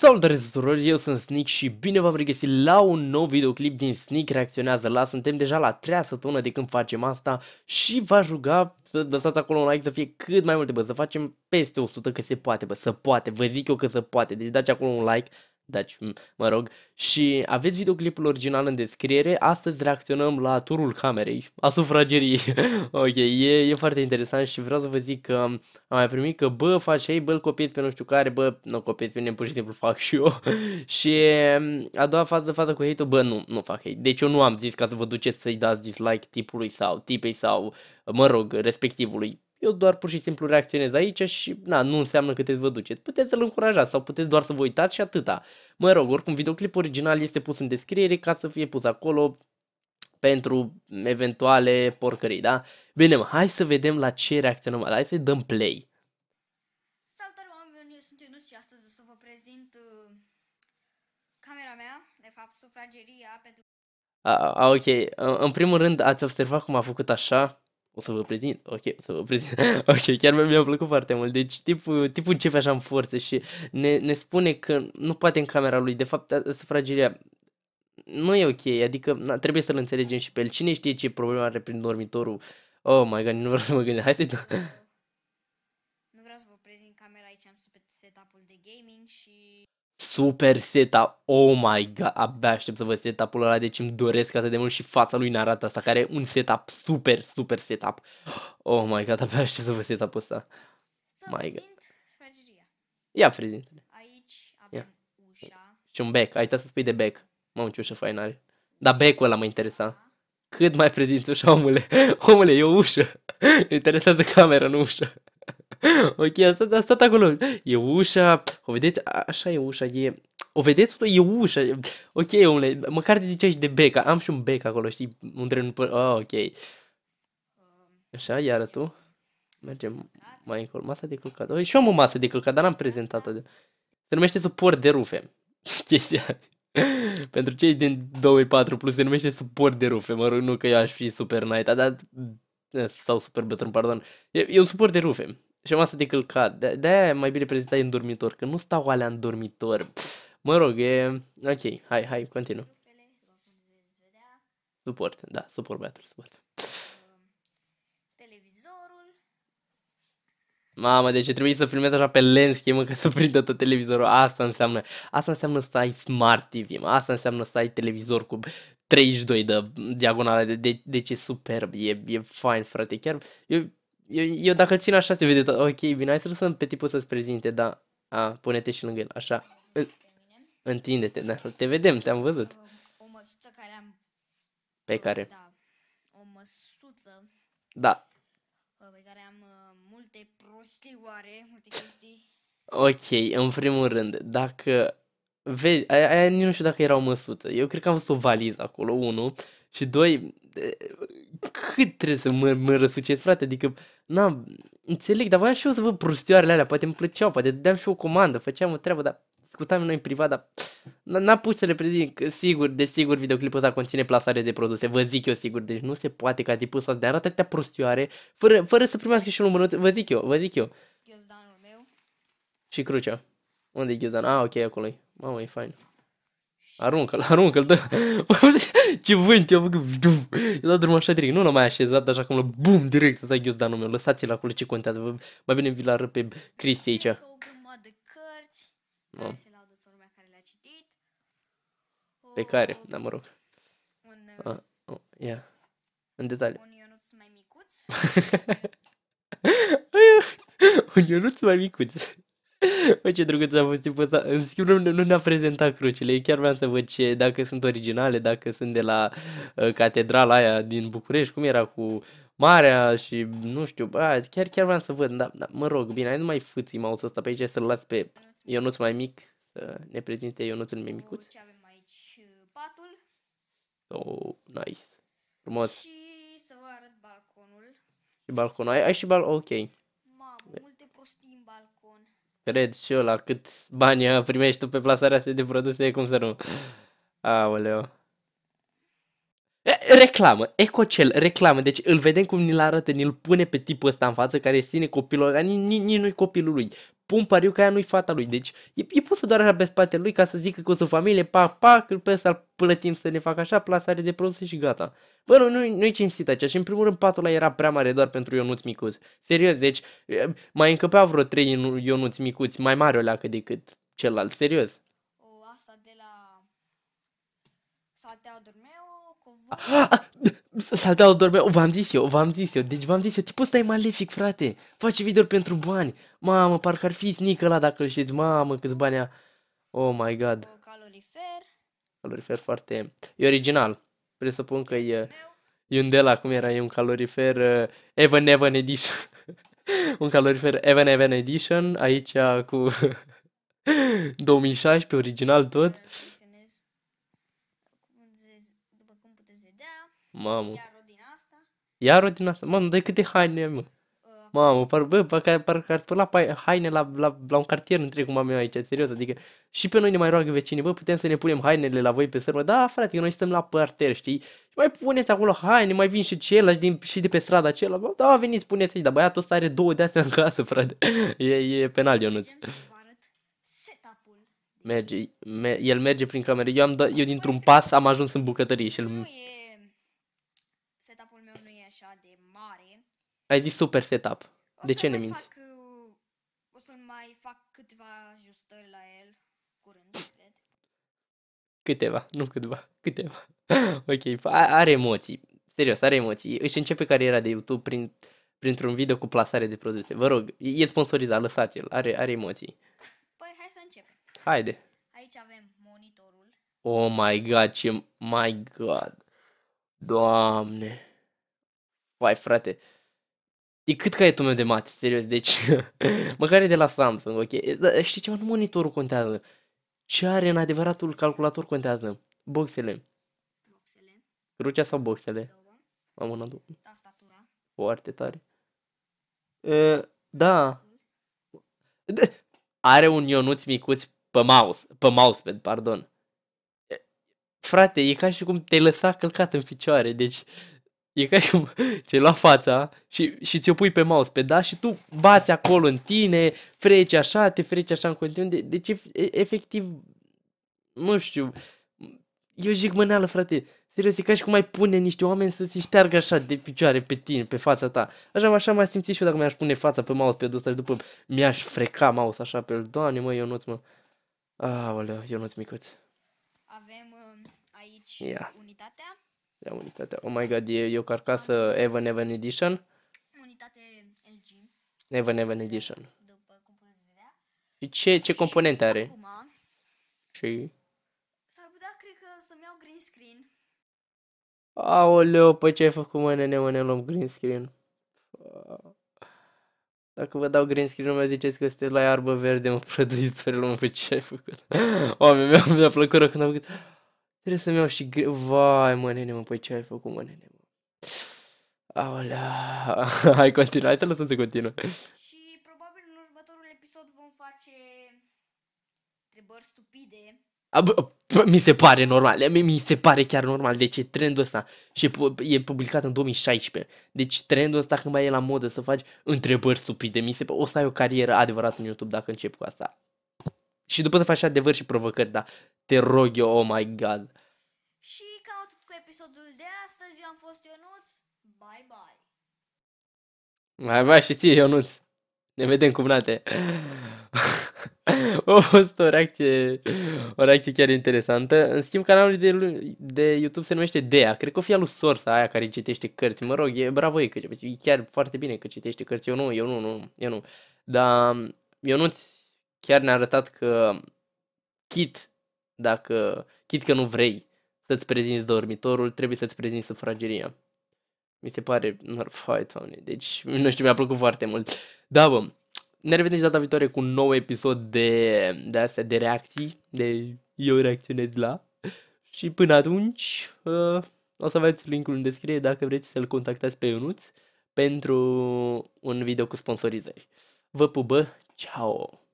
Salutare tuturor, eu sunt Sneak și bine v-am regăsit la un nou videoclip din Sneak Reacționează la. Suntem deja la treia săptămână de când facem asta și v-aș ruga să lăsați acolo un like să fie cât mai multe, bă, să facem peste 100 că se poate, bă, să poate, vă zic eu că se poate, deci dați acolo un like, deci, mă rog, și aveți videoclipul original în descriere, astăzi reacționăm la turul camerei, a sufrageriei. ok, e, e foarte interesant și vreau să vă zic că am mai primit că, bă, faci ei, bă, copiez pe nu știu care, bă, nu copiez pe mine, pur și simplu fac și eu. și a doua fază, faza cu hate bă, nu, nu fac hate. Deci eu nu am zis ca să vă duceți să-i dați dislike tipului sau tipei sau, mă rog, respectivului eu doar pur și simplu reacționez aici și na, nu înseamnă că trebuie să vă duceți. Puteți să-l încurajați sau puteți doar să vă uitați și atâta. Mă rog, oricum videoclipul original este pus în descriere ca să fie pus acolo pentru eventuale porcării, da? Bine, mă, hai să vedem la ce reacționăm. Hai să dăm play. Salutare oameni, eu sunt Ionuț și astăzi o să vă prezint uh, camera mea, de fapt sufrageria pentru... A, a, ok, în primul rând ați observat cum a făcut așa? o să vă prezint, ok, o să vă prezint, ok, chiar mi-a plăcut foarte mult, deci tipul, tipul începe așa în forță și ne, ne spune că nu poate în camera lui, de fapt sufrageria nu e ok, adică na, trebuie să-l înțelegem și pe el, cine știe ce problema are prin dormitorul, oh my god, nu vreau să mă gândesc, hai să-i super setup. Oh my god, abia aștept să vă setup-ul ăla, deci îmi doresc atât de mult și fața lui ne arată asta, care e un setup, super, super setup. Oh my god, abia aștept să vă setup-ul ăsta. my god. Ia, prezint. Aici avem Ia. ușa. Și un bec, ai să spui de bec. Mamă, ce ușă fain are. Dar becul ăla mă interesa. Da. Cât mai prezint ușa, omule? Omule, e o ușă. Interesează camera, nu ușa. ok, a stat, a stat acolo. E ușa, o vedeți? Așa e ușa, e... O vedeți? E ușa. Ok, omule, măcar te ziceai de beca. Am și un bec acolo, știi? Un tren pe... Ah, ok. Așa, iară tu. Mergem mai încolo. Masa de călcat. Oh, și eu am o masă de călcat, dar n-am prezentat-o. De... Se numește suport de rufe. Chestia. Pentru cei din 24 plus se numește suport de rufe. Mă rog, nu că eu aș fi super night, dar eh, sau super bătrân, pardon. E, e un suport de rufe. Și am să călcat. De-aia mai bine prezentai în dormitor, că nu stau alea în dormitor. Mă rog, e... Ok, hai, hai, continuă. Suport, da, suport băiatul, suport. Televizorul. Mamă, deci trebuie să filmezi așa pe lens, mă, ca să prindă tot televizorul. Asta înseamnă, asta înseamnă să ai Smart TV, mă. Asta înseamnă să ai televizor cu 32 de diagonale. De, de, deci e superb, e, e fine, frate. Chiar, eu eu, eu dacă îl țin așa te vede tot. Ok, bine, hai să lăsăm pe tipul să-ți prezinte, da. A, pune-te și lângă el, așa. Întinde-te, da. Te vedem, te-am văzut. O, măsuță care am... Pe care? Da. O măsuță. Da. Pe care am uh, multe prostioare, multe chestii. Ok, în primul rând, dacă... Vezi, aia, aia nu știu dacă era o măsuță. Eu cred că am văzut o valiză acolo, unul. Și doi, cât trebuie să mă, mă răsucesc, frate? Adică, na, înțeleg, dar voiam și eu să văd prostioarele alea, poate îmi plăceau, poate dădeam și o comandă, făceam o treabă, dar discutam noi în privat, dar n-am pus să le predic. Sigur, desigur, videoclipul ăsta conține plasare de produse, vă zic eu sigur, deci nu se poate ca tipul ăsta de arată atâtea prostioare, fără, fără să primească și un mânuț, vă zic eu, vă zic eu. Ghiozdanul meu. Și Crucea. Unde e ghiozdan? Ah, ok, acolo -i. Mamă, e fain. Aruncă-l, aruncă-l, dă... ce vânt eu făcut, i dat drumul așa direct, nu l-am mai așezat, așa cum la bum, direct, ghiuz ghiozdanul numele, lăsați-l acolo ce contează, mai bine vi-l arăt pe Cristi aici. Da. Pe care? Da, mă rog. ia, în detalii. Un Ionuț mai micuț. un Ionuț mai micuț. Bă, ce drăguț a fost tipul ăsta. În schimb, nu, nu ne-a prezentat crucile. Eu chiar vreau să văd ce, dacă sunt originale, dacă sunt de la uh, catedrala aia din București, cum era cu marea și nu știu, bă, chiar, chiar vreau să văd, dar da, mă rog, bine, hai nu mai fâți mouse ăsta pe aici să-l las pe Ionuț mai mic să ne prezinte Ionuțul mai micuț. Ce avem aici? Ă, patul. Oh, nice. Frumos. Și să vă arăt balconul. Și balconul. Ai, ai și bal... Ok cred și eu la cât bani primești tu pe plasarea asta de produse, cum să nu. Aoleo reclamă, ecocel, reclamă, deci îl vedem cum ni-l arată, ni-l pune pe tipul ăsta în față care ține copilul ăla, nici, nici nu-i copilul lui. Pun pariu că aia nu-i fata lui, deci e, e pusă doar așa pe spatele lui ca să zică că o să familie, pa, pa, că pe ăsta plătim să ne facă așa, plasare de produse și gata. Bă, nu, nu, nu-i cinstit aici și în primul rând patul ăla era prea mare doar pentru Ionuț Micuț. Serios, deci mai încăpea vreo trei Ionuț Micuț, mai mare o leacă decât celălalt, serios. O, asta de la... Satea Dormeu? Salteaua dormea, v-am zis eu, v-am zis eu, deci v-am zis eu, tipul ăsta e malefic, frate, face video pentru bani, mamă, parcă ar fi snică la dacă îl știți, mamă, câți bani a... Oh my god. Calorifer. Calorifer foarte... E original, presupun că e... E un de la, cum era, e un calorifer uh, Evan Evan Edition. un calorifer Evan Evan Edition, aici uh, cu 2016, original tot. Mamă. Iar-o din asta? Iarul din asta? Mamă, dai câte haine am, mă. Ă. Mamă, par, bă, parcă, par, ar spăla haine la, la, la, un cartier întreg cu am aici, serios, adică și pe noi ne mai roagă vecinii, bă, putem să ne punem hainele la voi pe sârmă, da, frate, că noi stăm la parter, știi, și mai puneți acolo haine, mai vin și ceilalți din, și de pe strada acela, bă, da, veniți, puneți aici, dar băiatul ăsta are două de astea în casă, frate, e, e penal, Ionuț. Merge, me, el merge prin cameră, eu, am eu dintr-un pas am ajuns în bucătărie și el... Nu e mare. Ai zis super setup. de ce ne minți? Fac, uh, o să mai fac câteva ajustări la el curând, cred. Câteva, nu câteva, câteva. ok, are emoții. Serios, are emoții. Își începe cariera de YouTube prin, printr-un video cu plasare de produse. Vă rog, e sponsorizat, lăsați-l, are, are emoții. Păi, hai să începem. Haide. Aici avem monitorul. Oh my god, ce... My god. Doamne. Vai, frate. E cât tu meu de mate, serios, deci... măcar e de la Samsung, ok? Dar știi ceva? Nu monitorul contează. Ce are în adevăratul calculator contează. Boxele. Boxele? Crucea sau boxele? Am una, două. Tastatura. Da, Foarte tare. E, da. De- are un Ionuț micuț pe mouse, pe mousepad, pardon. frate, e ca și cum te lăsa călcat în picioare, deci E ca și ți-ai luat fața și, și ți-o pui pe mouse pe da și tu bați acolo în tine, freci așa, te freci așa în continuu. De, deci efectiv, nu știu, eu zic mâneală, frate. Serios, e ca și cum mai pune niște oameni să se șteargă așa de picioare pe tine, pe fața ta. Așa, așa mai simți și eu dacă mi-aș pune fața pe mouse pe ăsta și după mi-aș freca mouse așa pe el. Doamne, mă, eu nu-ți mă. Aoleu, eu nu-ți micuț. Avem uh, aici yeah. unitatea. Ia unitate. Oh my god, e, e o carcasă Evan Evan Edition. Unitate LG. Evan Evan Edition. După cum puteți vedea. Și ce, ce componente are? Acum, și? S-ar putea, cred că, să-mi iau green screen. Aoleo, pe păi ce ai făcut, mă, nene, mă, ne luăm green screen. Dacă vă dau green screen, mă ziceți că sunteți la iarbă verde, mă, produitorilor, mă, pe ce ai făcut? Oameni, mi-a plăcut rău când am făcut... Trebuie să-mi iau și greu. Vai, mă, nene, mă, păi ce ai făcut, mă, nene, mă. Aolea. Hai, continuă, hai să lăsăm să continuă. Și probabil în următorul episod vom face întrebări stupide. A, bă, mi se pare normal, mi se pare chiar normal, deci e trendul ăsta și e publicat în 2016, deci trendul ăsta când mai e la modă să faci întrebări stupide, mi se o să ai o carieră adevărată în YouTube dacă încep cu asta. Și după să faci adevăr și provocări, da. Te rog eu, oh my god. Și cam atât cu episodul de astăzi. Eu am fost Ionuț. Bye bye. Mai bye și ție, Ionuț. Ne vedem cu mnate. A fost o reacție, o reacție chiar interesantă. În schimb, canalul de, de YouTube se numește Dea. Cred că o fi al sorsa aia care citește cărți. Mă rog, e bravo e, că e chiar foarte bine că citește cărți. Eu nu, eu nu, nu, eu nu. Dar eu nu chiar ne-a arătat că Kit dacă, chit că nu vrei să-ți prezinți dormitorul, trebuie să-ți prezinți sufrageria. Mi se pare norfai Tony. Deci, nu știu, mi-a plăcut foarte mult. Da, bă, ne revedem și data viitoare cu un nou episod de, de astea, de reacții, de eu reacționez la. Și până atunci, uh, o să aveți linkul în descriere dacă vreți să-l contactați pe Ionuț pentru un video cu sponsorizări. Vă pupă, ciao!